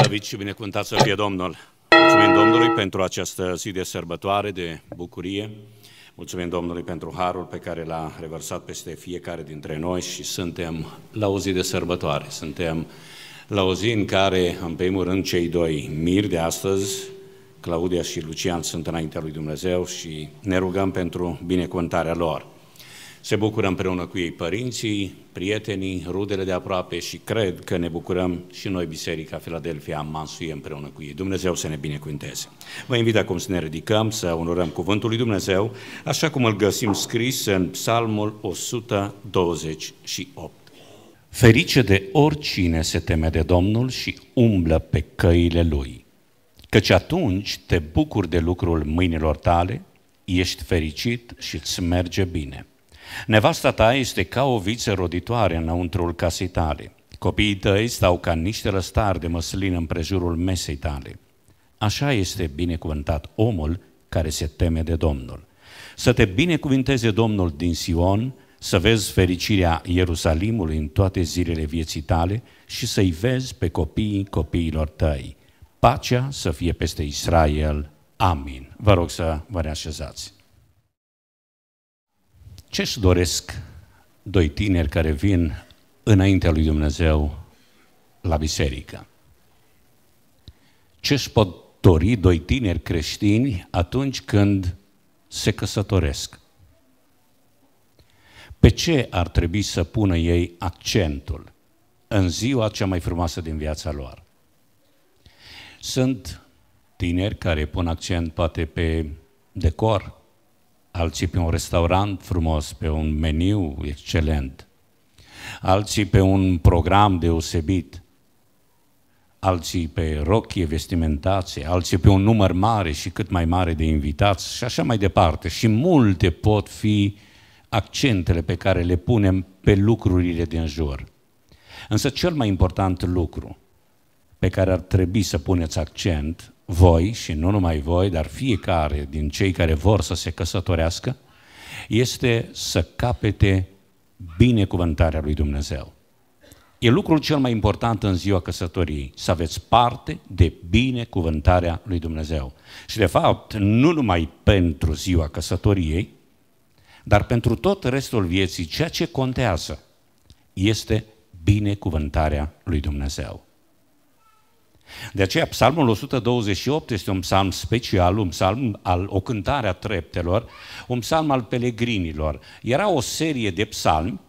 Slăvit și binecuvântat să fie Domnul! Mulțumim Domnului pentru această zi de sărbătoare, de bucurie. Mulțumim Domnului pentru harul pe care l-a revărsat peste fiecare dintre noi și suntem la o zi de sărbătoare. Suntem la o zi în care, în primul rând, cei doi miri de astăzi, Claudia și Lucian, sunt înaintea lui Dumnezeu și ne rugăm pentru binecuvântarea lor. Se bucură împreună cu ei părinții, prietenii, rudele de aproape și cred că ne bucurăm și noi, Biserica Filadelfia, am mansuie împreună cu ei. Dumnezeu să ne binecuvânteze. Vă invit acum să ne ridicăm, să onorăm Cuvântul lui Dumnezeu, așa cum îl găsim scris în Psalmul 128. Ferice de oricine se teme de Domnul și umblă pe căile Lui, căci atunci te bucuri de lucrul mâinilor tale, ești fericit și îți merge bine. Nevasta ta este ca o viță roditoare înăuntrul casei tale. Copiii tăi stau ca niște răstari de măslin împrejurul mesei tale. Așa este binecuvântat omul care se teme de Domnul. Să te binecuvinteze Domnul din Sion, să vezi fericirea Ierusalimului în toate zilele vieții tale și să-i vezi pe copiii copiilor tăi. Pacea să fie peste Israel. Amin. Vă rog să vă reașezați. Ce-și doresc doi tineri care vin înaintea lui Dumnezeu la biserică? Ce-și pot dori doi tineri creștini atunci când se căsătoresc? Pe ce ar trebui să pună ei accentul în ziua cea mai frumoasă din viața lor? Sunt tineri care pun accent poate pe decor, alții pe un restaurant frumos, pe un meniu excelent, alții pe un program deosebit, alții pe rochie, vestimentație, alții pe un număr mare și cât mai mare de invitați și așa mai departe. Și multe pot fi accentele pe care le punem pe lucrurile din jur. Însă cel mai important lucru pe care ar trebui să puneți accent voi și nu numai voi, dar fiecare din cei care vor să se căsătorească, este să capete binecuvântarea lui Dumnezeu. E lucrul cel mai important în ziua căsătoriei, să aveți parte de binecuvântarea lui Dumnezeu. Și de fapt, nu numai pentru ziua căsătoriei, dar pentru tot restul vieții, ceea ce contează este binecuvântarea lui Dumnezeu. De aceea psalmul 128 este un psalm special, un psalm al o cântare a treptelor, un psalm al pelegrinilor. Era o serie de psalmi,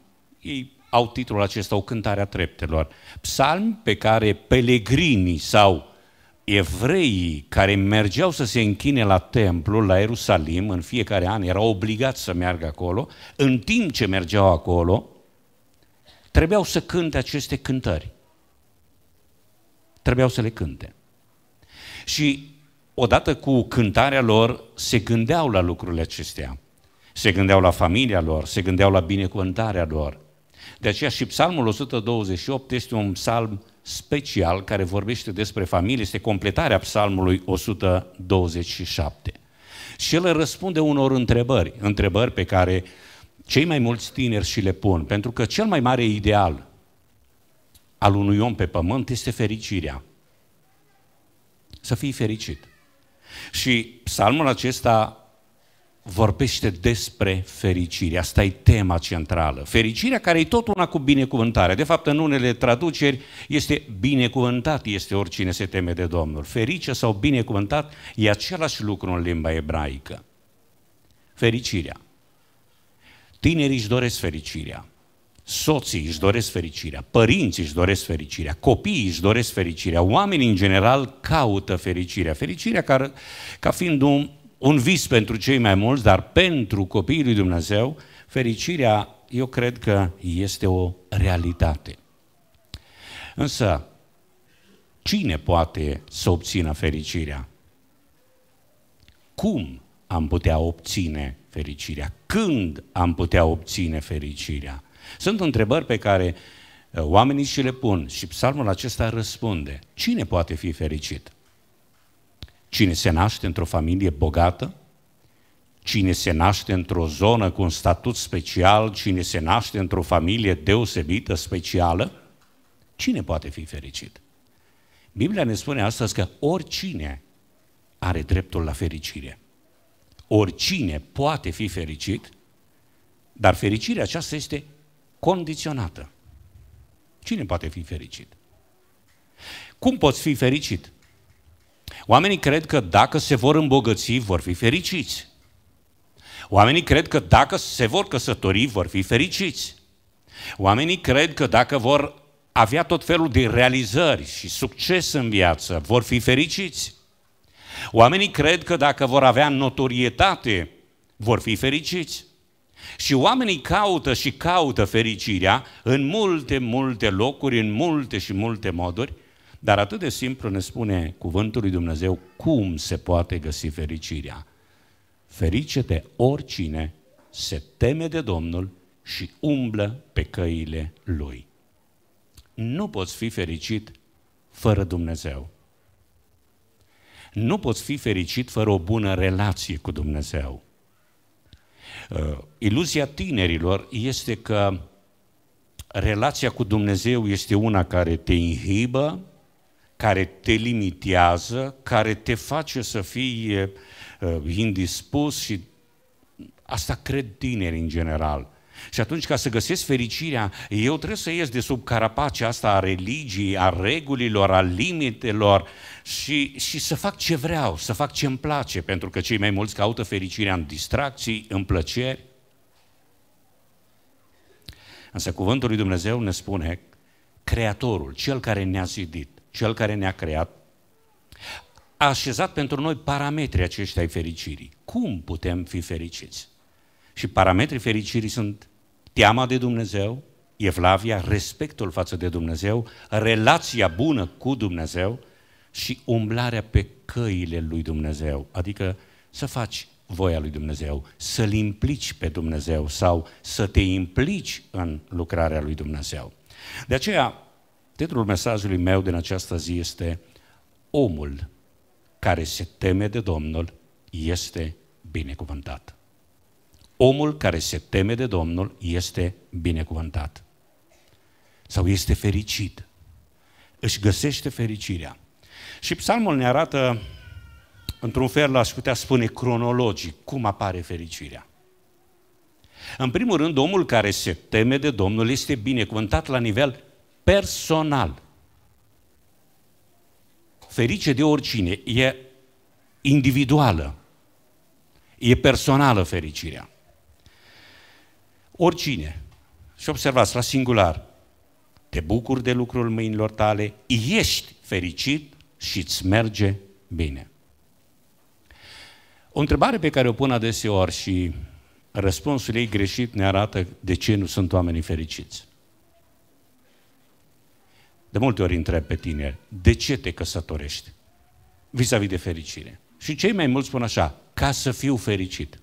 ei au titlul acesta, o cântare a treptelor. Psalmi pe care pelegrinii sau evreii care mergeau să se închine la templu, la Ierusalim, în fiecare an erau obligați să meargă acolo, în timp ce mergeau acolo, trebuiau să cânte aceste cântări trebuiau să le cânte. Și odată cu cântarea lor, se gândeau la lucrurile acestea. Se gândeau la familia lor, se gândeau la binecuvântarea lor. De aceea și psalmul 128 este un psalm special care vorbește despre familie, este completarea psalmului 127. Și el răspunde unor întrebări, întrebări pe care cei mai mulți tineri și le pun, pentru că cel mai mare ideal al unui om pe pământ este fericirea. Să fii fericit. Și psalmul acesta vorbește despre fericire. Asta e tema centrală. Fericirea care e tot una cu binecuvântarea. De fapt, în unele traduceri este binecuvântat este oricine se teme de Domnul. Ferice sau binecuvântat e același lucru în limba ebraică. Fericirea. Tinerii își doresc fericirea. Soții își doresc fericirea, părinții își doresc fericirea, copiii își doresc fericirea, oamenii în general caută fericirea. Fericirea ca, ca fiind un, un vis pentru cei mai mulți, dar pentru copiii lui Dumnezeu, fericirea eu cred că este o realitate. Însă, cine poate să obțină fericirea? Cum am putea obține fericirea? Când am putea obține fericirea? Sunt întrebări pe care uh, oamenii și le pun și psalmul acesta răspunde. Cine poate fi fericit? Cine se naște într-o familie bogată? Cine se naște într-o zonă cu un statut special? Cine se naște într-o familie deosebită, specială? Cine poate fi fericit? Biblia ne spune astăzi că oricine are dreptul la fericire. Oricine poate fi fericit, dar fericirea aceasta este condiționată. Cine poate fi fericit? Cum poți fi fericit? Oamenii cred că dacă se vor îmbogăți, vor fi fericiți. Oamenii cred că dacă se vor căsători, vor fi fericiți. Oamenii cred că dacă vor avea tot felul de realizări și succes în viață, vor fi fericiți. Oamenii cred că dacă vor avea notorietate, vor fi fericiți. Și oamenii caută și caută fericirea în multe, multe locuri, în multe și multe moduri, dar atât de simplu ne spune cuvântul lui Dumnezeu cum se poate găsi fericirea. ferice oricine se teme de Domnul și umblă pe căile Lui. Nu poți fi fericit fără Dumnezeu. Nu poți fi fericit fără o bună relație cu Dumnezeu. Uh, iluzia tinerilor este că relația cu Dumnezeu este una care te inhibă, care te limitează, care te face să fii uh, indispus și asta cred tinerii în general. Și atunci, ca să găsesc fericirea, eu trebuie să ies de sub carapacea asta a religiei, a regulilor, a limitelor și, și să fac ce vreau, să fac ce îmi place, pentru că cei mai mulți caută fericirea în distracții, în plăceri. Însă cuvântul lui Dumnezeu ne spune, Creatorul, Cel care ne-a zidit, Cel care ne-a creat, a așezat pentru noi parametrii aceștia ai fericirii. Cum putem fi fericiți? Și parametrii fericirii sunt teama de Dumnezeu, evlavia, respectul față de Dumnezeu, relația bună cu Dumnezeu și umblarea pe căile lui Dumnezeu. Adică să faci voia lui Dumnezeu, să-L implici pe Dumnezeu sau să te implici în lucrarea lui Dumnezeu. De aceea, titlul mesajului meu din această zi este Omul care se teme de Domnul este binecuvântat omul care se teme de Domnul este binecuvântat. Sau este fericit. Își găsește fericirea. Și psalmul ne arată, într-un fel aș putea spune cronologic, cum apare fericirea. În primul rând, omul care se teme de Domnul este binecuvântat la nivel personal. Ferice de oricine, e individuală, e personală fericirea oricine, și observați, la singular, te bucuri de lucrul mâinilor tale, ești fericit și îți merge bine. O întrebare pe care o pun adeseori și răspunsul ei greșit ne arată de ce nu sunt oamenii fericiți. De multe ori întreb pe tineri, de ce te căsătorești vis-a-vis de fericire? Și cei mai mulți spun așa, ca să fiu fericit.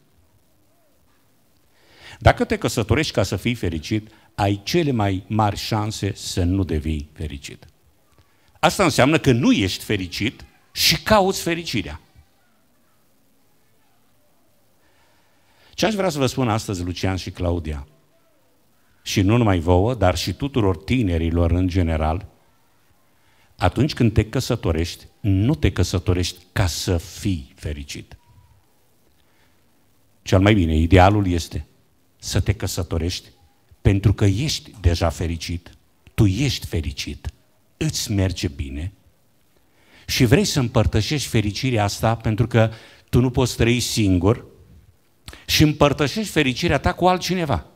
Dacă te căsătorești ca să fii fericit, ai cele mai mari șanse să nu devii fericit. Asta înseamnă că nu ești fericit și cauți fericirea. Ce aș vrea să vă spun astăzi, Lucian și Claudia, și nu numai vouă, dar și tuturor tinerilor în general, atunci când te căsătorești, nu te căsătorești ca să fii fericit. Cel mai bine, idealul este să te căsătorești, pentru că ești deja fericit, tu ești fericit, îți merge bine și vrei să împărtășești fericirea asta pentru că tu nu poți trăi singur și împărtășești fericirea ta cu altcineva.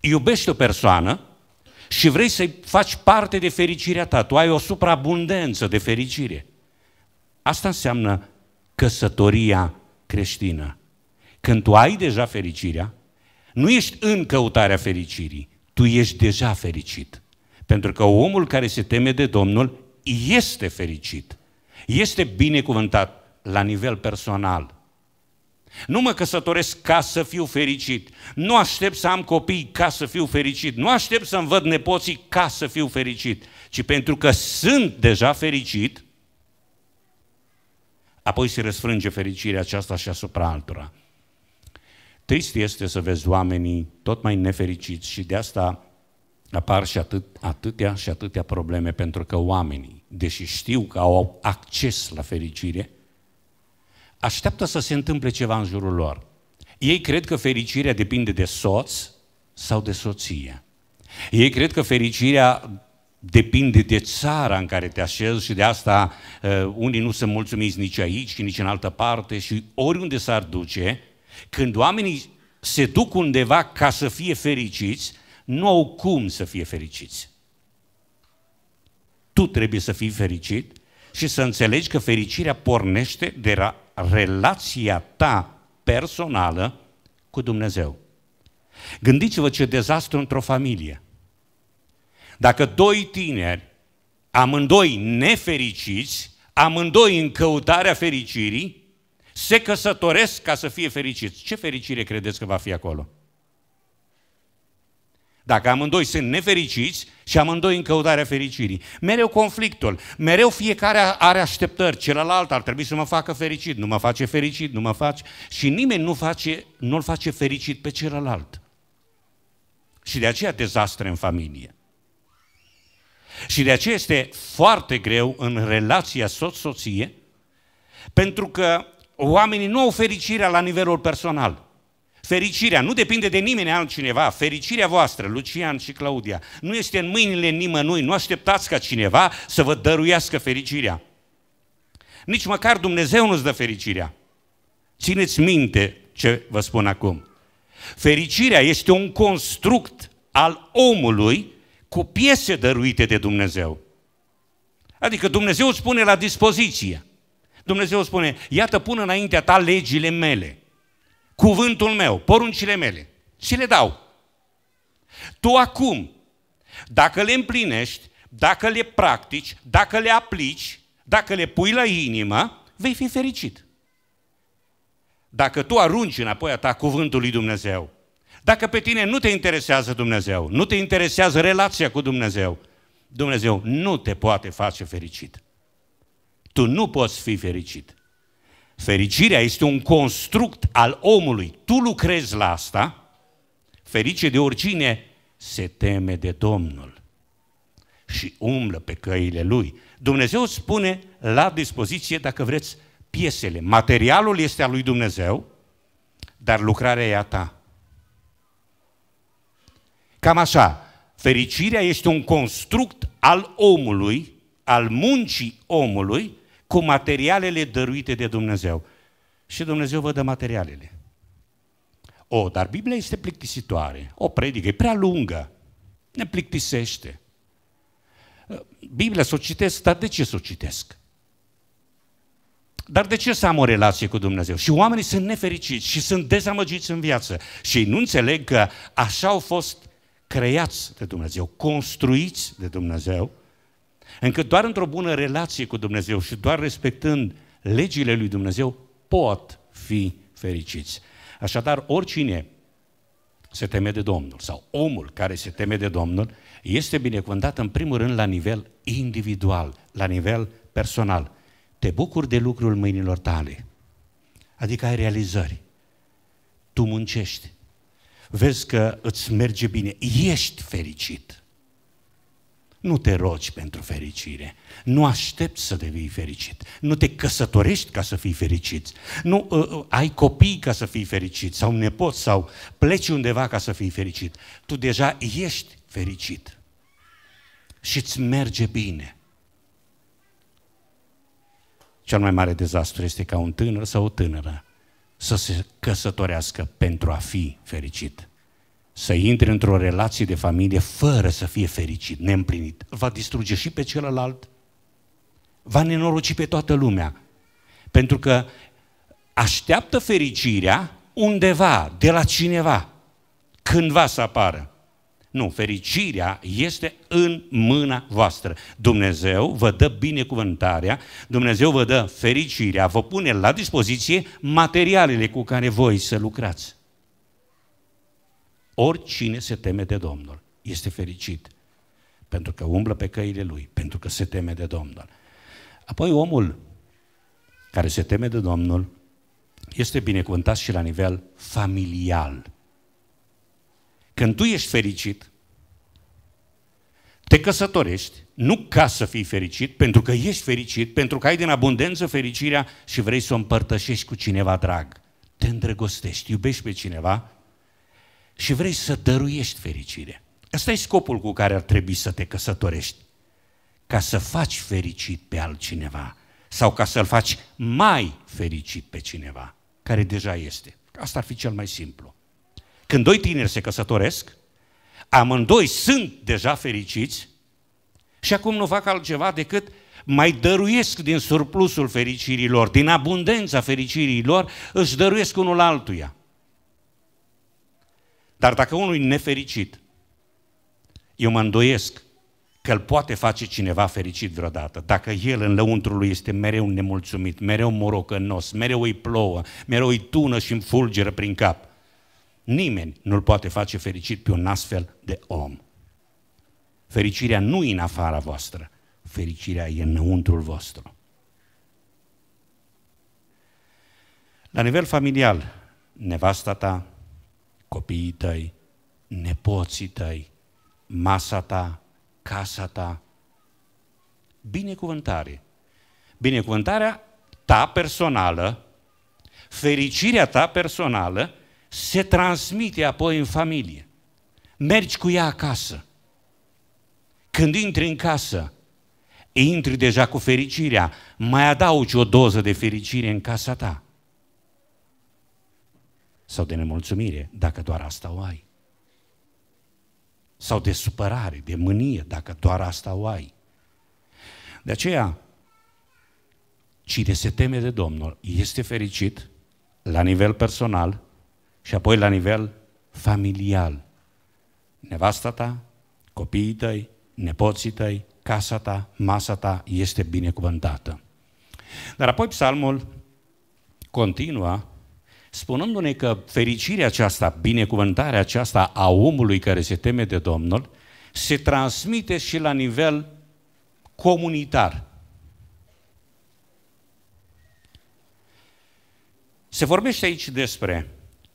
Iubești o persoană și vrei să-i faci parte de fericirea ta. Tu ai o supraabundență de fericire. Asta înseamnă căsătoria creștină. Când tu ai deja fericirea, nu ești în căutarea fericirii, tu ești deja fericit. Pentru că omul care se teme de Domnul este fericit. Este binecuvântat la nivel personal. Nu mă căsătoresc ca să fiu fericit. Nu aștept să am copii ca să fiu fericit. Nu aștept să-mi văd nepoții ca să fiu fericit. Ci pentru că sunt deja fericit, apoi se răsfrânge fericirea aceasta și asupra altora. Trist este să vezi oamenii tot mai nefericiți și de asta apar și atât, atâtea și atâtea probleme, pentru că oamenii, deși știu că au acces la fericire, așteaptă să se întâmple ceva în jurul lor. Ei cred că fericirea depinde de soț sau de soție. Ei cred că fericirea depinde de țara în care te așezi și de asta uh, unii nu sunt mulțumiți nici aici, nici în altă parte și oriunde s-ar duce, când oamenii se duc undeva ca să fie fericiți, nu au cum să fie fericiți. Tu trebuie să fii fericit și să înțelegi că fericirea pornește de la relația ta personală cu Dumnezeu. Gândiți-vă ce dezastru într-o familie. Dacă doi tineri, amândoi nefericiți, amândoi în căutarea fericirii, se căsătoresc ca să fie fericiți. Ce fericire credeți că va fi acolo? Dacă amândoi sunt nefericiți și amândoi în căutarea fericirii. Mereu conflictul, mereu fiecare are așteptări, celălalt ar trebui să mă facă fericit, nu mă face fericit, nu mă face... Și nimeni nu face, nu-l face fericit pe celălalt. Și de aceea dezastre în familie. Și de aceea este foarte greu în relația soț-soție, pentru că oamenii nu au fericirea la nivelul personal. Fericirea nu depinde de nimeni altcineva. Fericirea voastră, Lucian și Claudia, nu este în mâinile nimănui. Nu așteptați ca cineva să vă dăruiască fericirea. Nici măcar Dumnezeu nu-ți dă fericirea. Țineți minte ce vă spun acum. Fericirea este un construct al omului cu piese dăruite de Dumnezeu. Adică Dumnezeu îți pune la dispoziție. Dumnezeu spune, iată pun înaintea ta legile mele, cuvântul meu, poruncile mele și le dau. Tu acum, dacă le împlinești, dacă le practici, dacă le aplici, dacă le pui la inimă, vei fi fericit. Dacă tu arunci înapoi a ta cuvântul lui Dumnezeu, dacă pe tine nu te interesează Dumnezeu, nu te interesează relația cu Dumnezeu, Dumnezeu nu te poate face fericit tu nu poți fi fericit. Fericirea este un construct al omului. Tu lucrezi la asta. Ferice de oricine se teme de Domnul și umblă pe căile lui. Dumnezeu spune la dispoziție, dacă vreți, piesele. Materialul este al lui Dumnezeu, dar lucrarea e a ta. Cam așa, fericirea este un construct al omului, al muncii omului, cu materialele dăruite de Dumnezeu. Și Dumnezeu vă dă materialele. O, dar Biblia este plictisitoare. O predică e prea lungă. Ne plictisește. Biblia să o citesc, dar de ce să o citesc? Dar de ce să am o relație cu Dumnezeu? Și oamenii sunt nefericiți și sunt dezamăgiți în viață. Și ei nu înțeleg că așa au fost creați de Dumnezeu, construiți de Dumnezeu, încât doar într-o bună relație cu Dumnezeu și doar respectând legile lui Dumnezeu pot fi fericiți. Așadar, oricine se teme de Domnul sau omul care se teme de Domnul este binecuvântat în primul rând la nivel individual, la nivel personal. Te bucuri de lucrul mâinilor tale, adică ai realizări. Tu muncești, vezi că îți merge bine, ești fericit. Nu te rogi pentru fericire. Nu aștepți să devii fericit. Nu te căsătorești ca să fii fericit. Nu uh, uh, ai copii ca să fii fericit sau nepoți sau pleci undeva ca să fii fericit. Tu deja ești fericit. Și îți merge bine. Cel mai mare dezastru este ca un tânăr sau o tânără să se căsătorească pentru a fi fericit să intre într-o relație de familie fără să fie fericit, neîmplinit, va distruge și pe celălalt, va nenoroci pe toată lumea. Pentru că așteaptă fericirea undeva, de la cineva, cândva să apară. Nu, fericirea este în mâna voastră. Dumnezeu vă dă binecuvântarea, Dumnezeu vă dă fericirea, vă pune la dispoziție materialele cu care voi să lucrați. Oricine se teme de Domnul este fericit, pentru că umblă pe căile lui, pentru că se teme de Domnul. Apoi omul care se teme de Domnul este binecuvântat și la nivel familial. Când tu ești fericit, te căsătorești, nu ca să fii fericit, pentru că ești fericit, pentru că ai din abundență fericirea și vrei să o împărtășești cu cineva drag. Te îndrăgostești, iubești pe cineva și vrei să dăruiești fericirea. Asta e scopul cu care ar trebui să te căsătorești. Ca să faci fericit pe altcineva sau ca să-l faci mai fericit pe cineva care deja este. Asta ar fi cel mai simplu. Când doi tineri se căsătoresc, amândoi sunt deja fericiți și acum nu fac altceva decât mai dăruiesc din surplusul fericirilor, din abundența fericirilor, își dăruiesc unul altuia. Dar dacă unul e nefericit, eu mă îndoiesc că îl poate face cineva fericit vreodată. Dacă el în lăuntrul lui este mereu nemulțumit, mereu morocănos, mereu îi plouă, mereu îi tună și îmi fulgeră prin cap, nimeni nu-l poate face fericit pe un astfel de om. Fericirea nu e în afara voastră, fericirea e înăuntrul vostru. La nivel familial, nevasta ta, copiii tăi, nepoții tăi, masa ta, casa ta. Binecuvântare. Binecuvântarea ta personală, fericirea ta personală, se transmite apoi în familie. Mergi cu ea acasă. Când intri în casă, intri deja cu fericirea, mai adaugi o doză de fericire în casa ta sau de nemulțumire, dacă doar asta o ai. Sau de supărare, de mânie, dacă doar asta o ai. De aceea, cine se teme de Domnul este fericit la nivel personal și apoi la nivel familial. Nevasta ta, copiii tăi, nepoții tăi, casa ta, masa ta este binecuvântată. Dar apoi psalmul continuă spunându-ne că fericirea aceasta, binecuvântarea aceasta a omului care se teme de Domnul, se transmite și la nivel comunitar. Se vorbește aici despre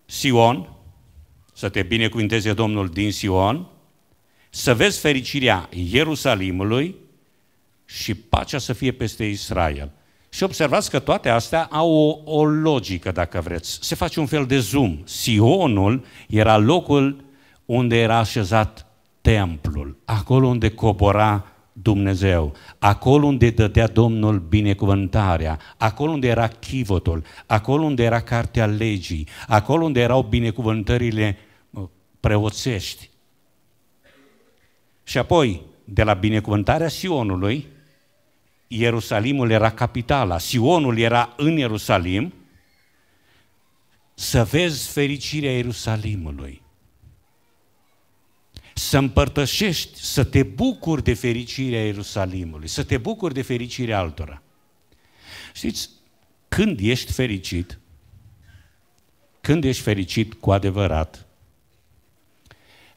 Sion, să te binecuvinteze Domnul din Sion, să vezi fericirea Ierusalimului și pacea să fie peste Israel. Și observați că toate astea au o, o logică, dacă vreți. Se face un fel de zoom. Sionul era locul unde era așezat templul, acolo unde cobora Dumnezeu, acolo unde dădea Domnul binecuvântarea, acolo unde era chivotul, acolo unde era cartea legii, acolo unde erau binecuvântările preoțești. Și apoi, de la binecuvântarea Sionului, Ierusalimul era capitala, Sionul era în Ierusalim, să vezi fericirea Ierusalimului. Să împărtășești, să te bucuri de fericirea Ierusalimului, să te bucuri de fericirea altora. Știți, când ești fericit, când ești fericit cu adevărat,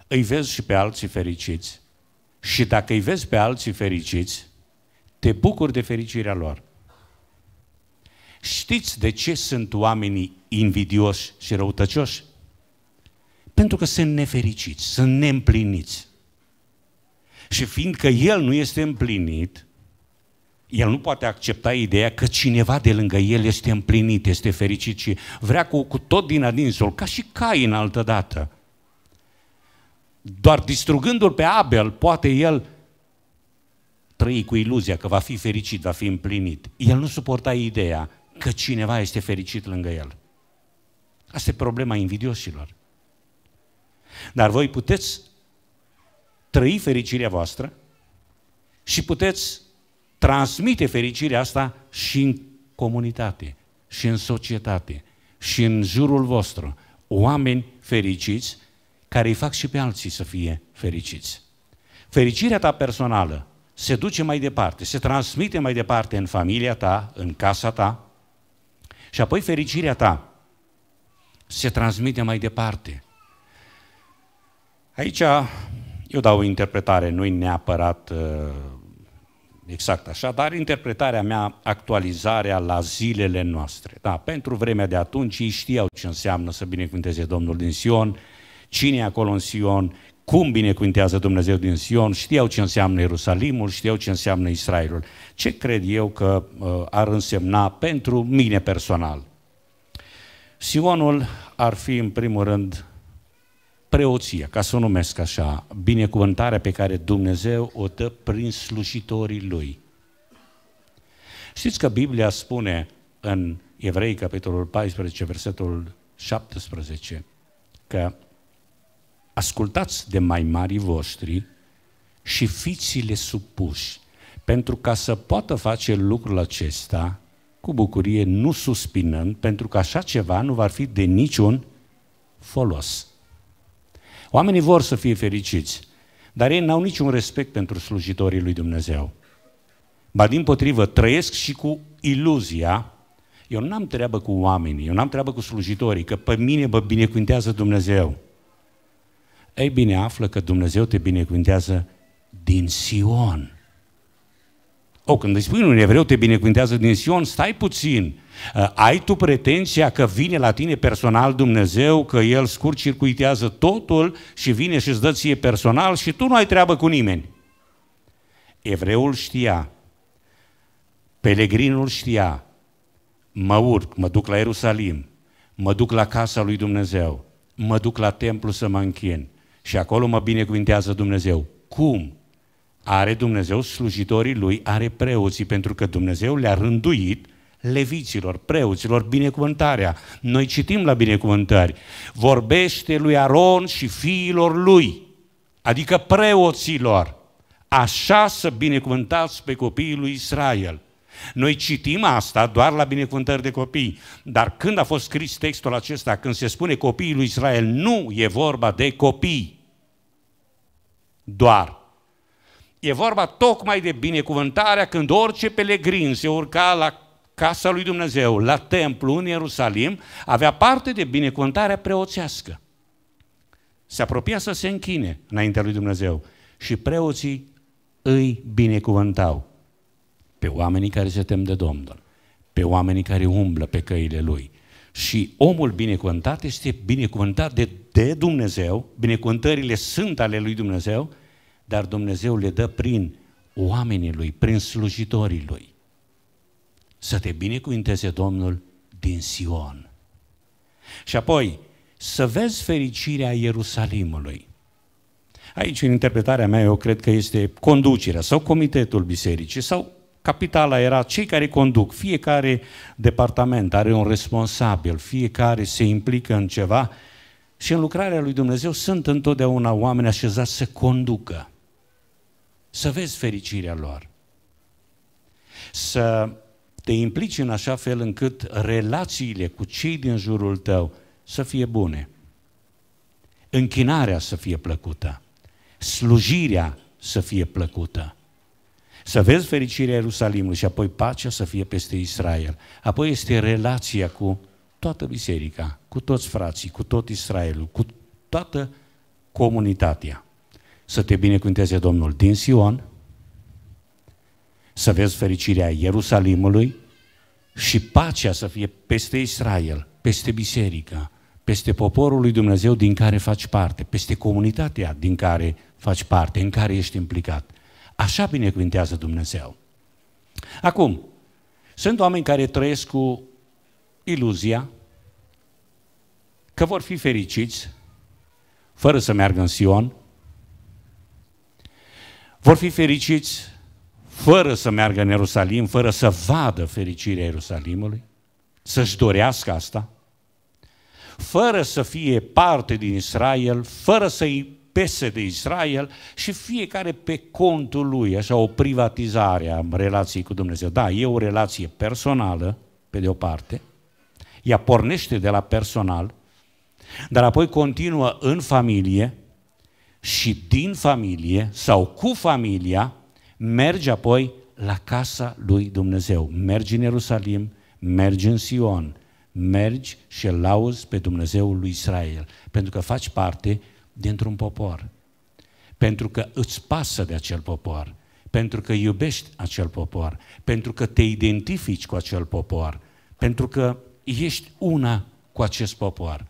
îi vezi și pe alții fericiți. Și dacă îi vezi pe alții fericiți, te bucuri de fericirea lor. Știți de ce sunt oamenii invidioși și răutăcioși? Pentru că sunt nefericiți, sunt neîmpliniți. Și fiindcă el nu este împlinit, el nu poate accepta ideea că cineva de lângă el este împlinit, este fericit și vrea cu, cu tot din adinsul, ca și în altă dată. Doar distrugându-l pe Abel, poate el trăi cu iluzia că va fi fericit, va fi împlinit. El nu suporta ideea că cineva este fericit lângă el. Asta e problema invidioșilor. Dar voi puteți trăi fericirea voastră și puteți transmite fericirea asta și în comunitate, și în societate, și în jurul vostru. Oameni fericiți care îi fac și pe alții să fie fericiți. Fericirea ta personală se duce mai departe, se transmite mai departe în familia ta, în casa ta și apoi fericirea ta se transmite mai departe. Aici eu dau o interpretare, nu-i neapărat uh, exact așa, dar interpretarea mea, actualizarea la zilele noastre. Da, pentru vremea de atunci ei știau ce înseamnă să binecuvânteze Domnul din Sion, cine e acolo în Sion, cum binecuvintează Dumnezeu din Sion, știau ce înseamnă Ierusalimul, știau ce înseamnă Israelul. Ce cred eu că uh, ar însemna pentru mine personal? Sionul ar fi, în primul rând, preoția, ca să o numesc așa, binecuvântarea pe care Dumnezeu o dă prin slujitorii Lui. Știți că Biblia spune în Evrei, capitolul 14, versetul 17, că Ascultați de mai marii voștri și fiți-le supuși, pentru ca să poată face lucrul acesta cu bucurie, nu suspinând, pentru că așa ceva nu va fi de niciun folos. Oamenii vor să fie fericiți, dar ei n-au niciun respect pentru slujitorii lui Dumnezeu. Ba din potrivă, trăiesc și cu iluzia, eu n-am treabă cu oamenii, eu n-am treabă cu slujitorii, că pe mine mă binecuvintează Dumnezeu. Ei bine, află că Dumnezeu te binecuvântează din Sion. O, când îi spui un evreu te binecuvântează din Sion, stai puțin. Uh, ai tu pretenția că vine la tine personal Dumnezeu, că El scurt circuitează totul și vine și îți dă ție personal și tu nu ai treabă cu nimeni. Evreul știa, pelegrinul știa, mă urc, mă duc la Ierusalim, mă duc la casa lui Dumnezeu, mă duc la templu să mă închin, și acolo mă binecuvintează Dumnezeu. Cum? Are Dumnezeu slujitorii lui, are preoții, pentru că Dumnezeu le-a rânduit leviților, preoților, binecuvântarea. Noi citim la binecuvântări. Vorbește lui Aron și fiilor lui, adică preoților. Așa să binecuvântați pe copiii lui Israel. Noi citim asta doar la binecuvântări de copii, dar când a fost scris textul acesta, când se spune copiii lui Israel, nu e vorba de copii doar. E vorba tocmai de binecuvântarea când orice pelegrin se urca la casa lui Dumnezeu, la templu în Ierusalim, avea parte de binecuvântarea preoțească. Se apropia să se închine înaintea lui Dumnezeu și preoții îi binecuvântau pe oamenii care se tem de Domnul, pe oamenii care umblă pe căile Lui. Și omul binecuvântat este binecuvântat de, de Dumnezeu, binecuvântările sunt ale lui Dumnezeu, dar Dumnezeu le dă prin oamenii lui, prin slujitorii lui. Să te binecuvinteze Domnul din Sion. Și apoi, să vezi fericirea Ierusalimului. Aici, în interpretarea mea, eu cred că este conducerea sau comitetul bisericii sau capitala era cei care conduc, fiecare departament are un responsabil, fiecare se implică în ceva și în lucrarea lui Dumnezeu sunt întotdeauna oameni așezați să conducă, să vezi fericirea lor, să te implici în așa fel încât relațiile cu cei din jurul tău să fie bune, închinarea să fie plăcută, slujirea să fie plăcută să vezi fericirea Ierusalimului și apoi pacea să fie peste Israel. Apoi este relația cu toată biserica, cu toți frații, cu tot Israelul, cu toată comunitatea. Să te binecuvânteze Domnul din Sion, să vezi fericirea Ierusalimului și pacea să fie peste Israel, peste biserica, peste poporul lui Dumnezeu din care faci parte, peste comunitatea din care faci parte, în care ești implicat. Așa binecuvintează Dumnezeu. Acum, sunt oameni care trăiesc cu iluzia că vor fi fericiți fără să meargă în Sion, vor fi fericiți fără să meargă în Ierusalim, fără să vadă fericirea Ierusalimului, să-și dorească asta, fără să fie parte din Israel, fără să-i pese de Israel și fiecare pe contul lui, așa o privatizare a relației cu Dumnezeu. Da, e o relație personală, pe de o parte, ea pornește de la personal, dar apoi continuă în familie și din familie sau cu familia merge apoi la casa lui Dumnezeu. Mergi în Ierusalim, mergi în Sion, mergi și îl lauzi pe Dumnezeul lui Israel, pentru că faci parte dintr-un popor. Pentru că îți pasă de acel popor, pentru că iubești acel popor, pentru că te identifici cu acel popor, pentru că ești una cu acest popor.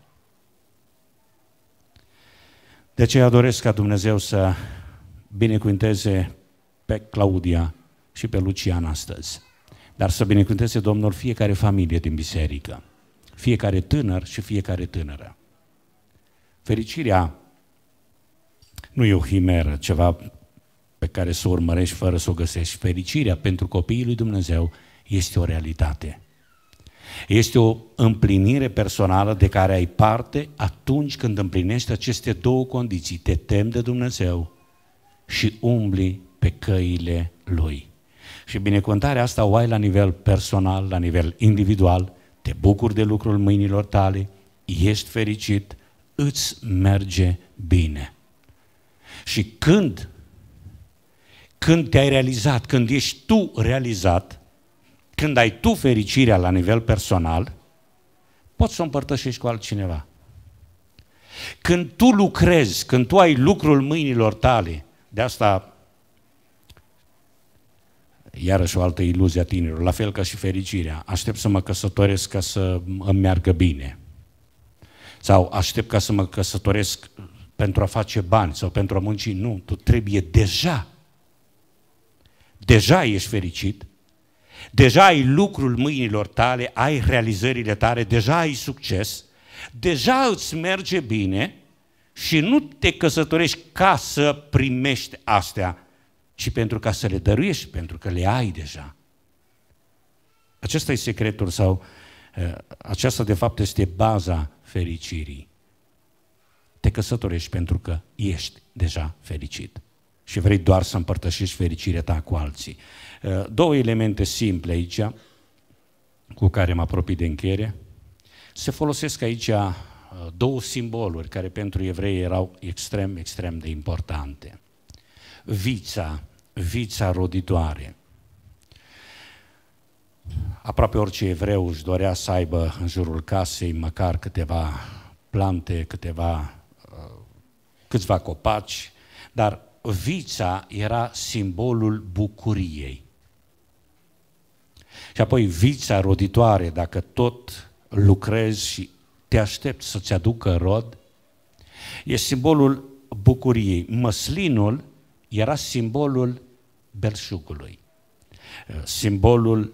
De aceea doresc ca Dumnezeu să binecuvânteze pe Claudia și pe Lucian astăzi. Dar să binecuvânteze Domnul fiecare familie din biserică, fiecare tânăr și fiecare tânără. Fericirea nu e o himeră, ceva pe care să o urmărești fără să o găsești. Fericirea pentru copiii lui Dumnezeu este o realitate. Este o împlinire personală de care ai parte atunci când împlinești aceste două condiții. Te temi de Dumnezeu și umbli pe căile Lui. Și binecuvântarea asta o ai la nivel personal, la nivel individual, te bucuri de lucrul mâinilor tale, ești fericit, îți merge bine. Și când, când te-ai realizat, când ești tu realizat, când ai tu fericirea la nivel personal, poți să o împărtășești cu altcineva. Când tu lucrezi, când tu ai lucrul mâinilor tale, de asta iarăși o altă iluzie a tinerilor, la fel ca și fericirea. Aștept să mă căsătoresc ca să îmi meargă bine. Sau aștept ca să mă căsătoresc pentru a face bani sau pentru a munci. Nu, tu trebuie deja. Deja ești fericit, deja ai lucrul mâinilor tale, ai realizările tale, deja ai succes, deja îți merge bine și nu te căsătorești ca să primești astea, ci pentru ca să le dăruiești, pentru că le ai deja. Acesta e secretul sau eh, aceasta de fapt este baza fericirii căsătorești pentru că ești deja fericit și vrei doar să împărtășești fericirea ta cu alții. Uh, două elemente simple aici, cu care mă apropii de încheiere. Se folosesc aici uh, două simboluri care pentru evrei erau extrem, extrem de importante. Vița, vița roditoare. Aproape orice evreu își dorea să aibă în jurul casei măcar câteva plante, câteva câțiva copaci, dar vița era simbolul bucuriei. Și apoi vița roditoare, dacă tot lucrezi și te aștepți să-ți aducă rod, e simbolul bucuriei. Măslinul era simbolul belșugului, simbolul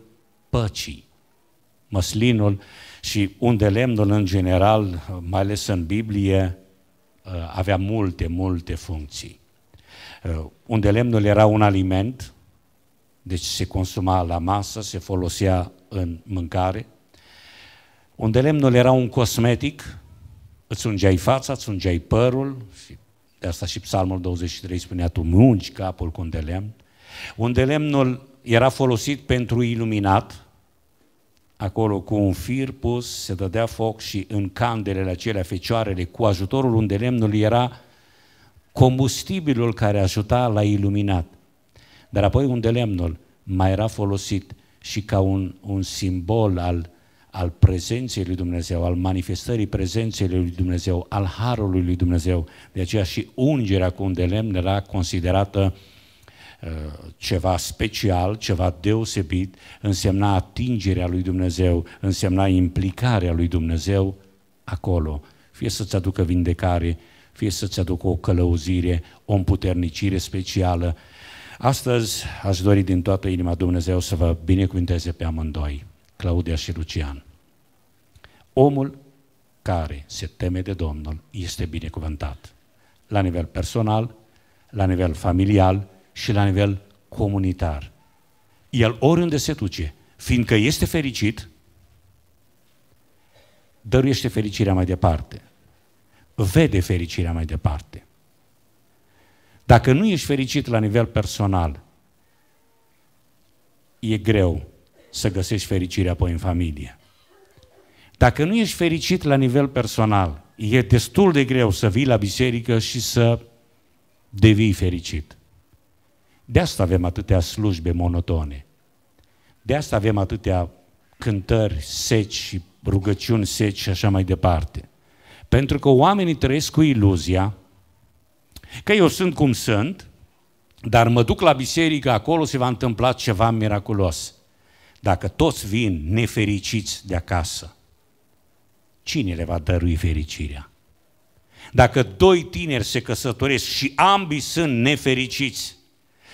păcii. Măslinul și unde lemnul în general, mai ales în Biblie, Uh, avea multe, multe funcții. Uh, unde lemnul era un aliment, deci se consuma la masă, se folosea în mâncare. Unde lemnul era un cosmetic, îți ungeai fața, îți ungeai părul, de asta și Psalmul 23 spunea, tu mungi capul cu un de lemn. Unde lemnul era folosit pentru iluminat, acolo cu un fir pus, se dădea foc și în candelele acelea fecioarele, cu ajutorul unde lemnul era combustibilul care ajuta la iluminat. Dar apoi unde lemnul mai era folosit și ca un, un simbol al, al prezenței lui Dumnezeu, al manifestării prezenței lui Dumnezeu, al harului lui Dumnezeu. De aceea și ungerea cu unde lemn era considerată uh, Eh, ceva special, ceva deosebit, însemna atingerea lui Dumnezeu, însemna implicarea lui Dumnezeu acolo. Fie să-ți aducă vindecare, fie să-ți aducă o călăuzire, o împuternicire specială. Astăzi aș dori din toată inima Dumnezeu să vă binecuvinteze pe amândoi, Claudia și Lucian. Omul care se teme de Domnul este binecuvântat. La nivel personal, la nivel familial, și la nivel comunitar. El oriunde se duce, fiindcă este fericit, dăruiește fericirea mai departe. Vede fericirea mai departe. Dacă nu ești fericit la nivel personal, e greu să găsești fericirea apoi în familie. Dacă nu ești fericit la nivel personal, e destul de greu să vii la biserică și să devii fericit. De asta avem atâtea slujbe monotone. De asta avem atâtea cântări seci și rugăciuni seci și așa mai departe. Pentru că oamenii trăiesc cu iluzia că eu sunt cum sunt, dar mă duc la biserică, acolo se va întâmpla ceva miraculos. Dacă toți vin nefericiți de acasă, cine le va dărui fericirea? Dacă doi tineri se căsătoresc și ambii sunt nefericiți,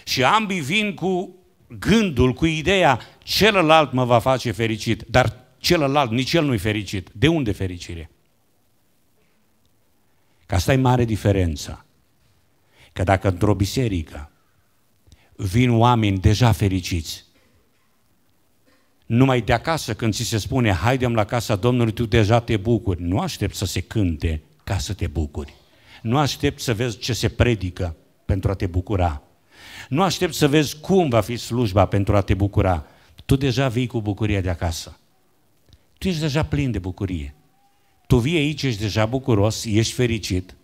și ambii vin cu gândul, cu ideea, celălalt mă va face fericit, dar celălalt, nici el nu-i fericit. De unde fericire? Că asta e mare diferența. Că dacă într-o biserică vin oameni deja fericiți, numai de acasă când ți se spune haidem la casa Domnului, tu deja te bucuri. Nu aștept să se cânte ca să te bucuri. Nu aștept să vezi ce se predică pentru a te bucura. Nu aștept să vezi cum va fi slujba pentru a te bucura. Tu deja vii cu bucuria de acasă. Tu ești deja plin de bucurie. Tu vii aici, ești deja bucuros, ești fericit.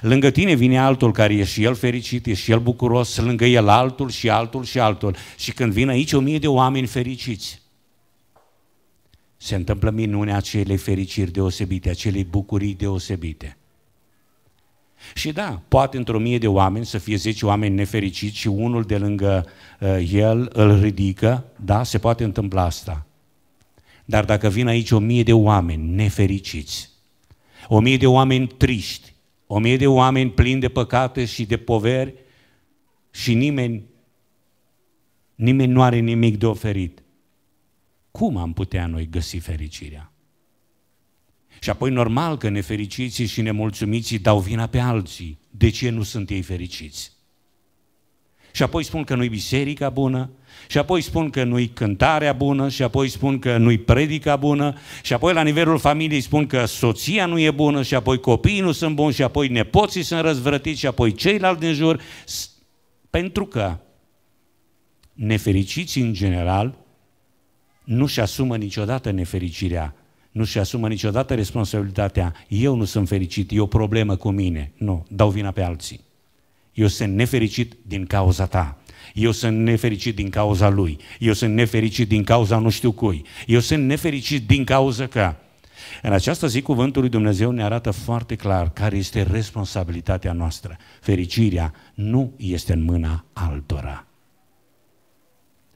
Lângă tine vine altul care e și el fericit, e și el bucuros, lângă el altul și altul și altul. Și când vin aici o mie de oameni fericiți, se întâmplă minunea acelei fericiri deosebite, acelei bucurii deosebite. Și da, poate într-o mie de oameni să fie zece oameni nefericiți și unul de lângă uh, el îl ridică, da, se poate întâmpla asta. Dar dacă vin aici o mie de oameni nefericiți, o mie de oameni triști, o mie de oameni plini de păcate și de poveri și nimeni, nimeni nu are nimic de oferit, cum am putea noi găsi fericirea? Și apoi normal că nefericiții și nemulțumiții dau vina pe alții. De ce nu sunt ei fericiți? Și apoi spun că nu-i biserica bună, și apoi spun că nu-i cântarea bună, și apoi spun că nu-i predica bună, și apoi la nivelul familiei spun că soția nu e bună, și apoi copiii nu sunt buni, și apoi nepoții sunt răzvrătiți, și apoi ceilalți din jur. Pentru că nefericiți în general nu-și asumă niciodată nefericirea nu și asumă niciodată responsabilitatea, eu nu sunt fericit, e o problemă cu mine. Nu, dau vina pe alții. Eu sunt nefericit din cauza ta. Eu sunt nefericit din cauza lui. Eu sunt nefericit din cauza nu știu cui. Eu sunt nefericit din cauza că... În această zi, Cuvântul lui Dumnezeu ne arată foarte clar care este responsabilitatea noastră. Fericirea nu este în mâna altora.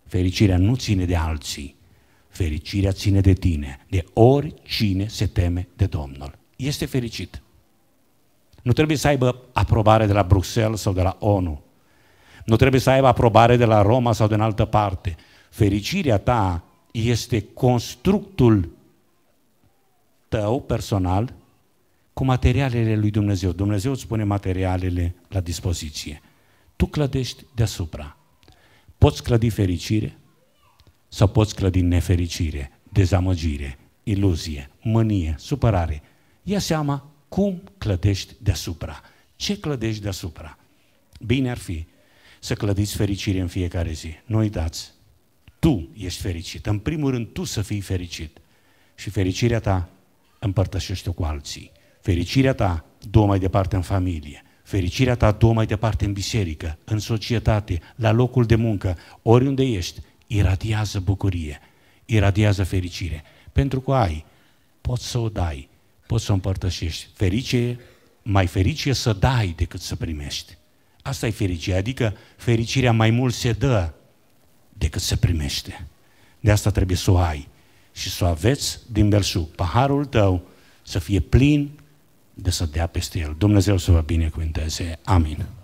Fericirea nu ține de alții, Fericirea ține de tine, de oricine se teme de Domnul. Este fericit. Nu trebuie să aibă aprobare de la Bruxelles sau de la ONU. Nu trebuie să aibă aprobare de la Roma sau de în altă parte. Fericirea ta este constructul tău personal cu materialele lui Dumnezeu. Dumnezeu îți pune materialele la dispoziție. Tu clădești deasupra. Poți clădi fericire? să poți clădi nefericire, dezamăgire, iluzie, mânie, supărare. Ia seama cum clădești deasupra. Ce clădești deasupra? Bine ar fi să clădiți fericire în fiecare zi. Nu uitați, tu ești fericit. În primul rând, tu să fii fericit. Și fericirea ta împărtășește-o cu alții. Fericirea ta du mai departe în familie. Fericirea ta du mai departe în biserică, în societate, la locul de muncă, oriunde ești iradiază bucurie, iradiază fericire. Pentru că ai, poți să o dai, poți să o împărtășești. Ferice, mai fericie să dai decât să primești. Asta e fericirea, adică fericirea mai mult se dă decât se primește. De asta trebuie să o ai și să o aveți din belșug. Paharul tău să fie plin de să dea peste el. Dumnezeu să vă binecuvânteze. Amin.